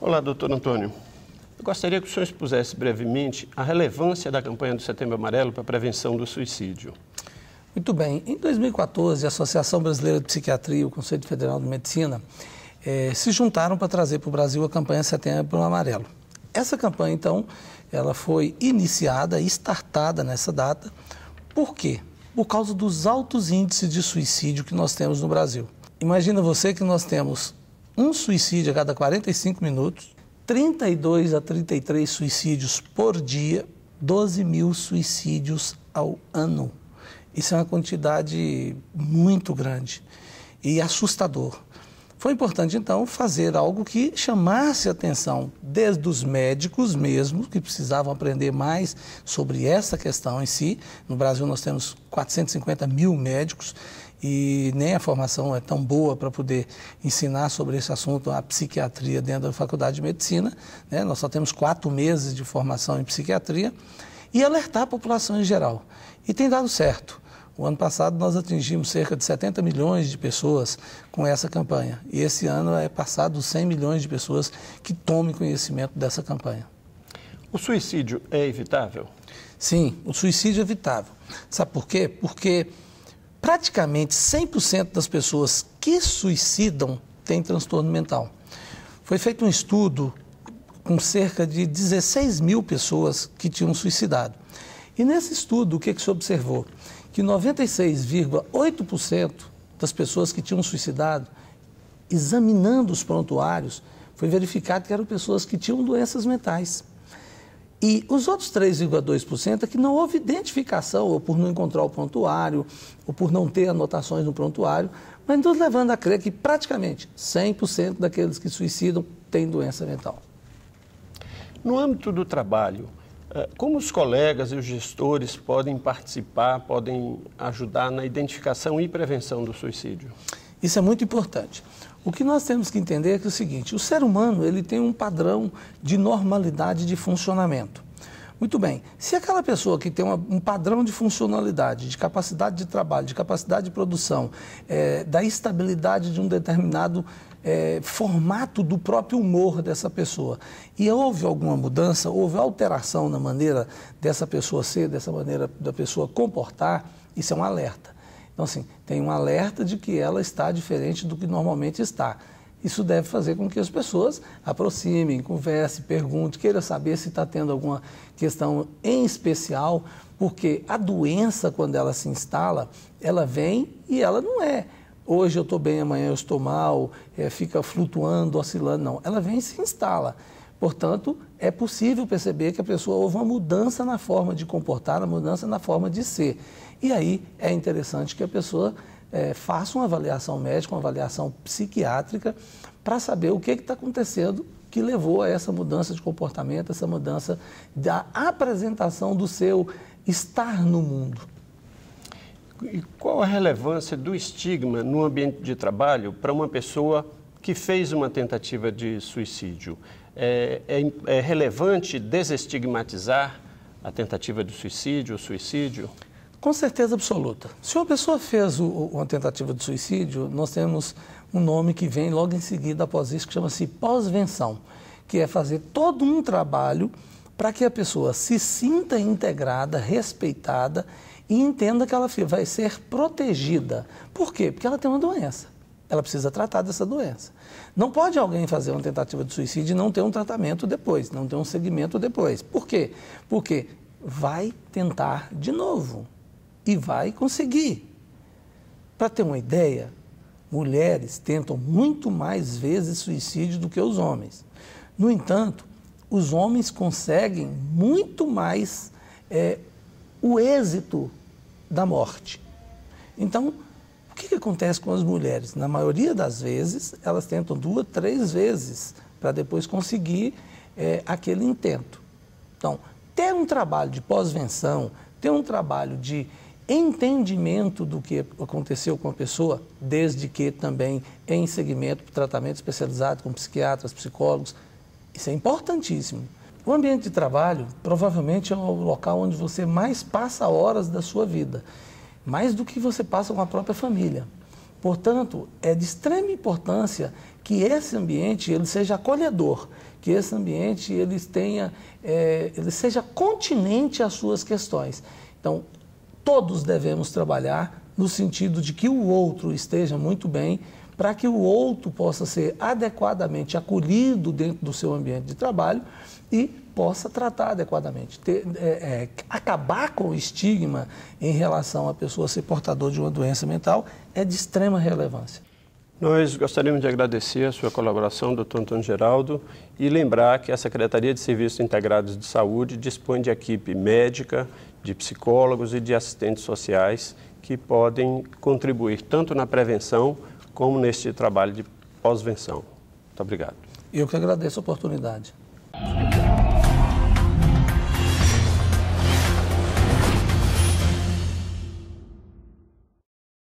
Olá, doutor Antônio. Eu gostaria que o senhor expusesse brevemente a relevância da campanha do Setembro Amarelo para a prevenção do suicídio. Muito bem. Em 2014, a Associação Brasileira de Psiquiatria e o Conselho Federal de Medicina eh, se juntaram para trazer para o Brasil a campanha Setembro Amarelo. Essa campanha, então, ela foi iniciada e startada nessa data. Por quê? Por causa dos altos índices de suicídio que nós temos no Brasil. Imagina você que nós temos um suicídio a cada 45 minutos, 32 a 33 suicídios por dia, 12 mil suicídios ao ano. Isso é uma quantidade muito grande e assustador. Foi importante, então, fazer algo que chamasse a atenção, desde os médicos mesmo que precisavam aprender mais sobre essa questão em si. No Brasil, nós temos 450 mil médicos e nem a formação é tão boa para poder ensinar sobre esse assunto, a psiquiatria dentro da Faculdade de Medicina. Né? Nós só temos quatro meses de formação em psiquiatria e alertar a população em geral. E tem dado certo. O ano passado nós atingimos cerca de 70 milhões de pessoas com essa campanha. E esse ano é passado 100 milhões de pessoas que tomem conhecimento dessa campanha. O suicídio é evitável? Sim, o suicídio é evitável. Sabe por quê? Porque praticamente 100% das pessoas que suicidam têm transtorno mental. Foi feito um estudo com cerca de 16 mil pessoas que tinham suicidado. E nesse estudo, o que, que se observou? que 96,8% das pessoas que tinham suicidado, examinando os prontuários, foi verificado que eram pessoas que tinham doenças mentais. E os outros 3,2% é que não houve identificação, ou por não encontrar o prontuário, ou por não ter anotações no prontuário, mas nos levando a crer que praticamente 100% daqueles que suicidam têm doença mental. No âmbito do trabalho, eh, como os colegas e os gestores podem participar, podem ajudar na identificação e prevenção do suicídio? Isso é muito importante. O que nós temos que entender é que é o seguinte, o ser humano ele tem um padrão de normalidade de funcionamento. Muito bem. Se aquela pessoa que tem uma, um padrão de funcionalidade, de capacidade de trabalho, de capacidade de produção, é, da estabilidade de um determinado é, formato do próprio humor dessa pessoa. E houve alguma mudança, houve alteração na maneira dessa pessoa ser, dessa maneira da pessoa comportar, isso é um alerta. Então, assim, tem um alerta de que ela está diferente do que normalmente está. Isso deve fazer com que as pessoas aproximem, conversem, perguntem, queiram saber se está tendo alguma questão em especial, porque a doença, quando ela se instala, ela vem e ela não é hoje eu estou bem, amanhã eu estou mal, é, fica flutuando, oscilando, não. Ela vem e se instala. Portanto, é possível perceber que a pessoa houve uma mudança na forma de comportar, uma mudança na forma de ser. E aí é interessante que a pessoa é, faça uma avaliação médica, uma avaliação psiquiátrica, para saber o que está acontecendo que levou a essa mudança de comportamento, essa mudança da apresentação do seu estar no mundo. E qual a relevância do estigma no ambiente de trabalho para uma pessoa que fez uma tentativa de suicídio? É, é, é relevante desestigmatizar a tentativa de suicídio, o suicídio? Com certeza absoluta. Se uma pessoa fez o, uma tentativa de suicídio, nós temos um nome que vem logo em seguida após isso, que chama-se pós-venção, que é fazer todo um trabalho para que a pessoa se sinta integrada, respeitada e entenda que ela vai ser protegida. Por quê? Porque ela tem uma doença. Ela precisa tratar dessa doença. Não pode alguém fazer uma tentativa de suicídio e não ter um tratamento depois, não ter um segmento depois. Por quê? Porque vai tentar de novo e vai conseguir. Para ter uma ideia, mulheres tentam muito mais vezes suicídio do que os homens. No entanto, os homens conseguem muito mais é, o êxito da morte. Então, o que, que acontece com as mulheres? Na maioria das vezes, elas tentam duas, três vezes para depois conseguir é, aquele intento. Então, ter um trabalho de pós-venção, ter um trabalho de entendimento do que aconteceu com a pessoa, desde que também em segmento para tratamento especializado com psiquiatras, psicólogos. Isso é importantíssimo. O ambiente de trabalho provavelmente é o local onde você mais passa horas da sua vida, mais do que você passa com a própria família. Portanto, é de extrema importância que esse ambiente ele seja acolhedor, que esse ambiente ele tenha, é, ele seja continente às suas questões. Então, todos devemos trabalhar no sentido de que o outro esteja muito bem, para que o outro possa ser adequadamente acolhido dentro do seu ambiente de trabalho e possa tratar adequadamente. Ter, é, é, acabar com o estigma em relação a pessoa ser portador de uma doença mental é de extrema relevância. Nós gostaríamos de agradecer a sua colaboração, doutor Antônio Geraldo, e lembrar que a Secretaria de Serviços Integrados de Saúde dispõe de equipe médica, de psicólogos e de assistentes sociais que podem contribuir tanto na prevenção como neste trabalho de pós-venção. Muito obrigado. Eu que agradeço a oportunidade.